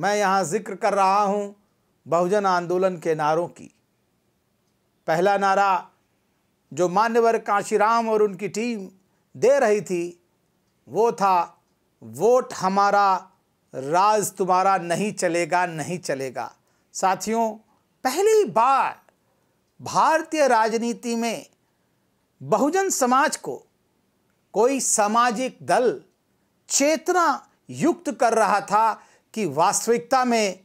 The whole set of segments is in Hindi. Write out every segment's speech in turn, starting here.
मैं यहाँ जिक्र कर रहा हूँ बहुजन आंदोलन के नारों की पहला नारा जो मान्यवर कांशीराम और उनकी टीम दे रही थी वो था वोट हमारा राज तुम्हारा नहीं चलेगा नहीं चलेगा साथियों पहली बार भारतीय राजनीति में बहुजन समाज को कोई सामाजिक दल चेतना युक्त कर रहा था कि वास्तविकता में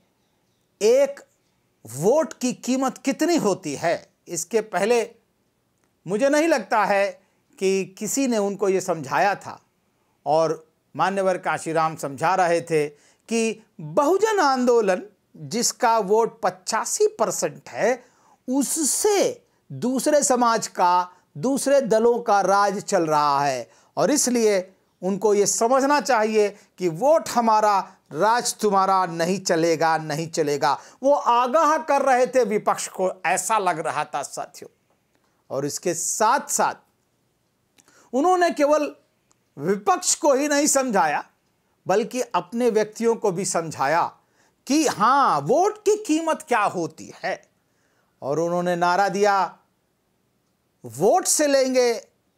एक वोट की कीमत कितनी होती है इसके पहले मुझे नहीं लगता है कि किसी ने उनको ये समझाया था और मान्यवर काशीराम समझा रहे थे कि बहुजन आंदोलन जिसका वोट पचासी परसेंट है उससे दूसरे समाज का दूसरे दलों का राज चल रहा है और इसलिए उनको ये समझना चाहिए कि वोट हमारा राज तुम्हारा नहीं चलेगा नहीं चलेगा वो आगाह कर रहे थे विपक्ष को ऐसा लग रहा था साथियों और इसके साथ साथ उन्होंने केवल विपक्ष को ही नहीं समझाया बल्कि अपने व्यक्तियों को भी समझाया कि हाँ वोट की कीमत क्या होती है और उन्होंने नारा दिया वोट से लेंगे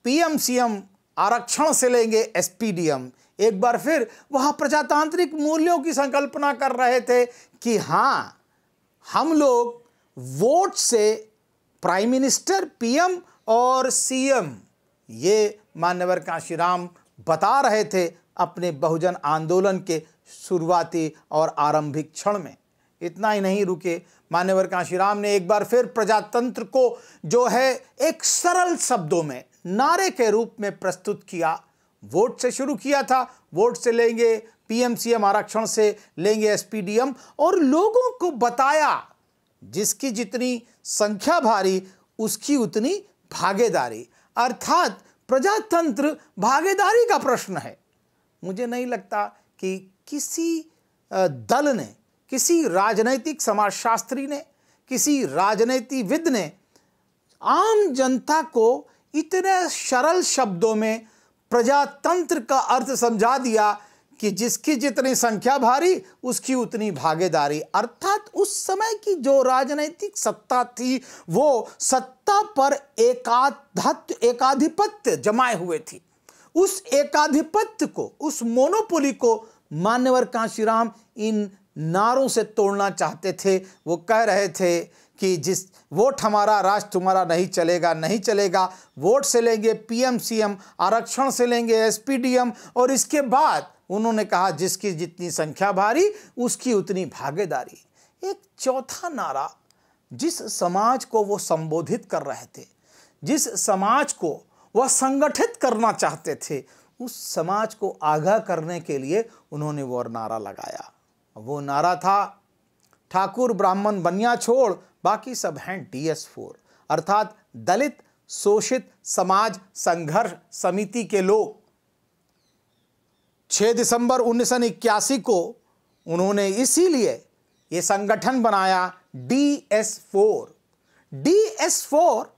पीएम सीएम आरक्षण से लेंगे एसपीडीएम एक बार फिर वह प्रजातांत्रिक मूल्यों की संकल्पना कर रहे थे कि हाँ हम लोग वोट से प्राइम मिनिस्टर पीएम और सीएम ये मान्यवर काशीराम बता रहे थे अपने बहुजन आंदोलन के शुरुआती और आरंभिक क्षण में इतना ही नहीं रुके मान्यवर कांशीराम ने एक बार फिर प्रजातंत्र को जो है एक सरल शब्दों में नारे के रूप में प्रस्तुत किया वोट से शुरू किया था वोट से लेंगे पीएमसीएम आरक्षण से लेंगे एसपीडीएम और लोगों को बताया जिसकी जितनी संख्या भारी उसकी उतनी भागीदारी अर्थात प्रजातंत्र भागीदारी का प्रश्न है मुझे नहीं लगता कि किसी दल ने किसी राजनैतिक समाजशास्त्री ने किसी राजनीतिविद ने आम जनता को इतने सरल शब्दों में प्रजातंत्र का अर्थ समझा दिया कि जिसकी जितनी संख्या भारी उसकी उतनी भागीदारी अर्थात उस समय की जो राजनीतिक सत्ता थी वो सत्ता पर एकाधत्व एकाधिपत्य जमाए हुए थी उस एकाधिपत्य को उस मोनोपोली को मान्यवर कांशीराम इन नारों से तोड़ना चाहते थे वो कह रहे थे कि जिस वोट हमारा राज तुम्हारा नहीं चलेगा नहीं चलेगा वोट से लेंगे पीएम आरक्षण से लेंगे एसपीडीएम और इसके बाद उन्होंने कहा जिसकी जितनी संख्या भारी उसकी उतनी भागीदारी एक चौथा नारा जिस समाज को वो संबोधित कर रहे थे जिस समाज को वह संगठित करना चाहते थे उस समाज को आगाह करने के लिए उन्होंने वो नारा लगाया वो नारा था ठाकुर ब्राह्मण बनिया छोड़ बाकी सब हैं डी एस फोर अर्थात दलित शोषित समाज संघर्ष समिति के लोग 6 दिसंबर उन्नीस को उन्होंने इसीलिए ये संगठन बनाया D S four D S four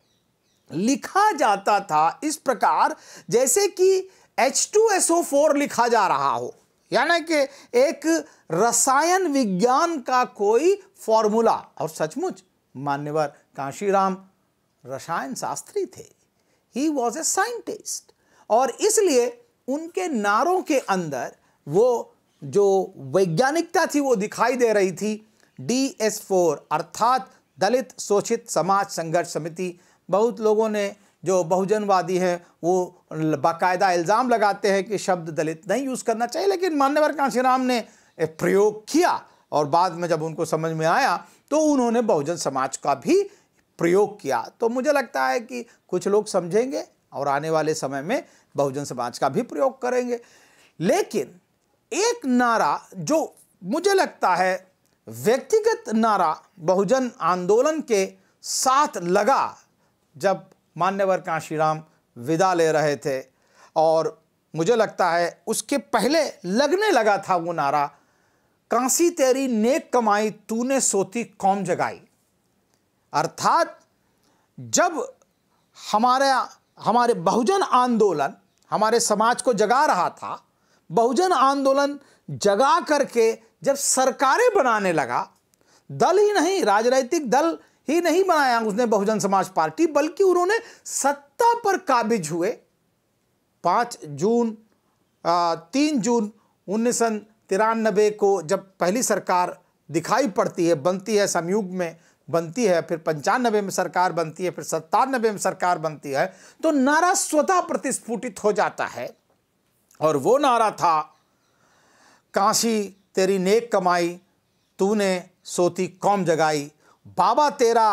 लिखा जाता था इस प्रकार जैसे कि H two S O four लिखा जा रहा हो यानी कि एक रसायन विज्ञान का कोई फॉर्मूला और सचमुच मान्यवर कांशीराम रसायन शास्त्री थे ही वॉज ए साइंटिस्ट और इसलिए उनके नारों के अंदर वो जो वैज्ञानिकता थी वो दिखाई दे रही थी डी एस फोर अर्थात दलित शोषित समाज संघर्ष समिति बहुत लोगों ने जो बहुजनवादी हैं वो बाकायदा इल्ज़ाम लगाते हैं कि शब्द दलित नहीं यूज़ करना चाहिए लेकिन मान्यवर कांशीराम ने प्रयोग किया और बाद में जब उनको समझ में आया तो उन्होंने बहुजन समाज का भी प्रयोग किया तो मुझे लगता है कि कुछ लोग समझेंगे और आने वाले समय में बहुजन समाज का भी प्रयोग करेंगे लेकिन एक नारा जो मुझे लगता है व्यक्तिगत नारा बहुजन आंदोलन के साथ लगा जब मान्यवर कांशीराम विदा ले रहे थे और मुझे लगता है उसके पहले लगने लगा था वो नारा कांसी तेरी नेक कमाई तूने सोती कौम जगाई अर्थात जब हमारे हमारे बहुजन आंदोलन हमारे समाज को जगा रहा था बहुजन आंदोलन जगा करके जब सरकारें बनाने लगा दल ही नहीं राजनीतिक दल ही नहीं बनाया उसने बहुजन समाज पार्टी बल्कि उन्होंने सत्ता पर काबिज हुए पाँच जून तीन जून उन्नीस तिरानबे को जब पहली सरकार दिखाई पड़ती है बनती है संयुग में बनती है फिर पंचानबे में सरकार बनती है फिर सत्तानबे में सरकार बनती है तो नारा स्वतः प्रतिस्फुटित हो जाता है और वो नारा था काशी तेरी नेक कमाई तूने सोती कौम जगाई बाबा तेरा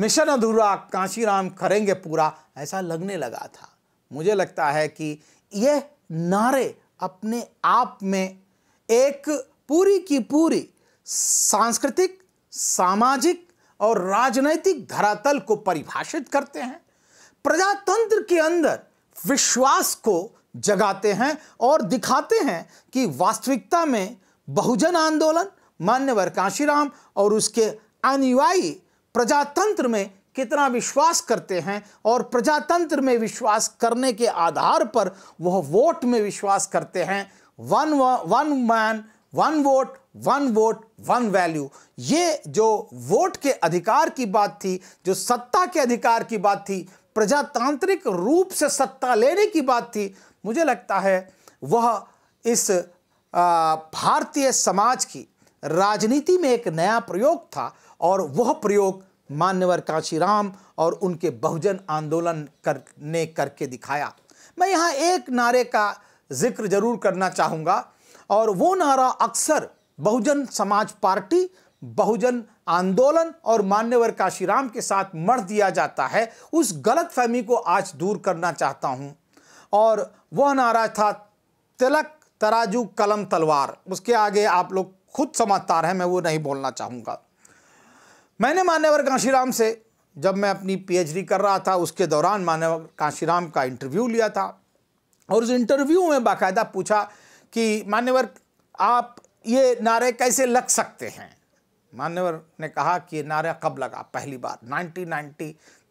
मिशन अधूरा कांशीराम करेंगे पूरा ऐसा लगने लगा था मुझे लगता है कि यह नारे अपने आप में एक पूरी की पूरी सांस्कृतिक सामाजिक और राजनैतिक धरातल को परिभाषित करते हैं प्रजातंत्र के अंदर विश्वास को जगाते हैं और दिखाते हैं कि वास्तविकता में बहुजन आंदोलन मान्यवर कांशीराम और उसके अनुयायी प्रजातंत्र में कितना विश्वास करते हैं और प्रजातंत्र में विश्वास करने के आधार पर वह वोट में विश्वास करते हैं one one man one vote one vote one value ये जो वोट के अधिकार की बात थी जो सत्ता के अधिकार की बात थी प्रजातांत्रिक रूप से सत्ता लेने की बात थी मुझे लगता है वह इस भारतीय समाज की राजनीति में एक नया प्रयोग था और वह प्रयोग मान्यवर कांशीराम और उनके बहुजन आंदोलन कर ने करके दिखाया मैं यहाँ एक नारे का जिक्र जरूर करना चाहूँगा और वो नारा अक्सर बहुजन समाज पार्टी बहुजन आंदोलन और मान्यवर काशीराम के साथ मर दिया जाता है उस गलत फहमी को आज दूर करना चाहता हूँ और वह नारा था तिलक तराजू कलम तलवार उसके आगे आप लोग खुद समझदार हैं मैं वो नहीं बोलना चाहूँगा मैंने मान्यवर कांशीराम से जब मैं अपनी पीएचडी कर रहा था उसके दौरान मान्यवर कांशीराम का इंटरव्यू लिया था और उस इंटरव्यू में बाकायदा पूछा कि मान्यवर आप ये नारे कैसे लग सकते हैं मान्यवर ने कहा कि ये नारा कब लगा पहली बार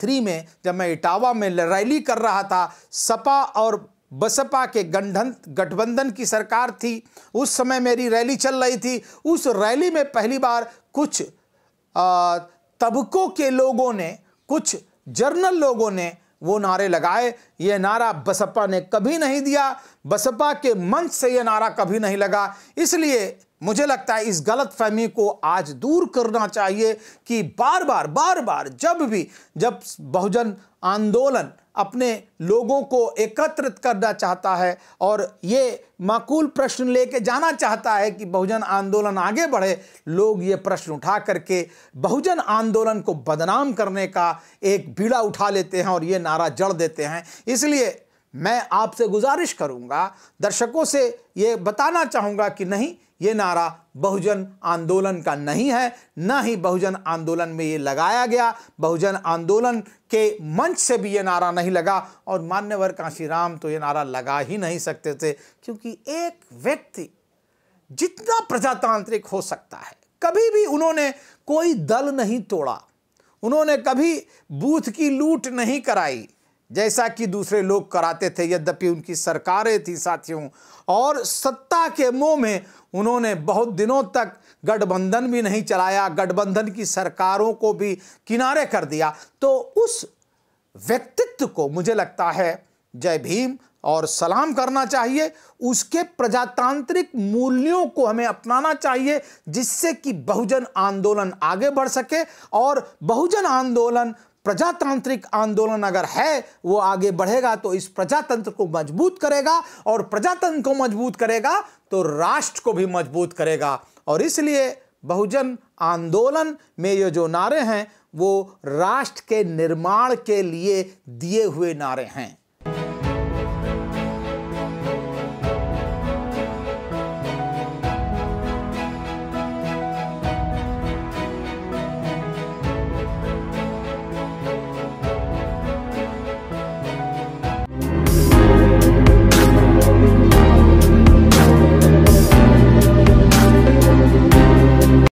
1993 में जब मैं इटावा में रैली कर रहा था सपा और बसपा के गंधन गठबंधन की सरकार थी उस समय मेरी रैली चल रही थी उस रैली में पहली बार कुछ तबकों के लोगों ने कुछ जर्नल लोगों ने वो नारे लगाए ये नारा बसपा ने कभी नहीं दिया बसपा के मंच से ये नारा कभी नहीं लगा इसलिए मुझे लगता है इस गलत फहमी को आज दूर करना चाहिए कि बार बार बार बार जब भी जब बहुजन आंदोलन अपने लोगों को एकत्रित करना चाहता है और ये माकूल प्रश्न लेके जाना चाहता है कि बहुजन आंदोलन आगे बढ़े लोग ये प्रश्न उठा करके बहुजन आंदोलन को बदनाम करने का एक बीड़ा उठा लेते हैं और ये नारा जड़ देते हैं इसलिए मैं आपसे गुजारिश करूंगा दर्शकों से ये बताना चाहूंगा कि नहीं ये नारा बहुजन आंदोलन का नहीं है ना ही बहुजन आंदोलन में ये लगाया गया बहुजन आंदोलन के मंच से भी ये नारा नहीं लगा और मान्यवर राम तो ये नारा लगा ही नहीं सकते थे क्योंकि एक व्यक्ति जितना प्रजातांत्रिक हो सकता है कभी भी उन्होंने कोई दल नहीं तोड़ा उन्होंने कभी बूथ की लूट नहीं कराई जैसा कि दूसरे लोग कराते थे यद्यपि उनकी सरकारें थी साथियों और सत्ता के मुंह में उन्होंने बहुत दिनों तक गठबंधन भी नहीं चलाया गठबंधन की सरकारों को भी किनारे कर दिया तो उस व्यक्तित्व को मुझे लगता है जय भीम और सलाम करना चाहिए उसके प्रजातांत्रिक मूल्यों को हमें अपनाना चाहिए जिससे कि बहुजन आंदोलन आगे बढ़ सके और बहुजन आंदोलन प्रजातांत्रिक आंदोलन अगर है वो आगे बढ़ेगा तो इस प्रजातंत्र को मजबूत करेगा और प्रजातंत्र को मजबूत करेगा तो राष्ट्र को भी मजबूत करेगा और इसलिए बहुजन आंदोलन में ये जो नारे हैं वो राष्ट्र के निर्माण के लिए दिए हुए नारे हैं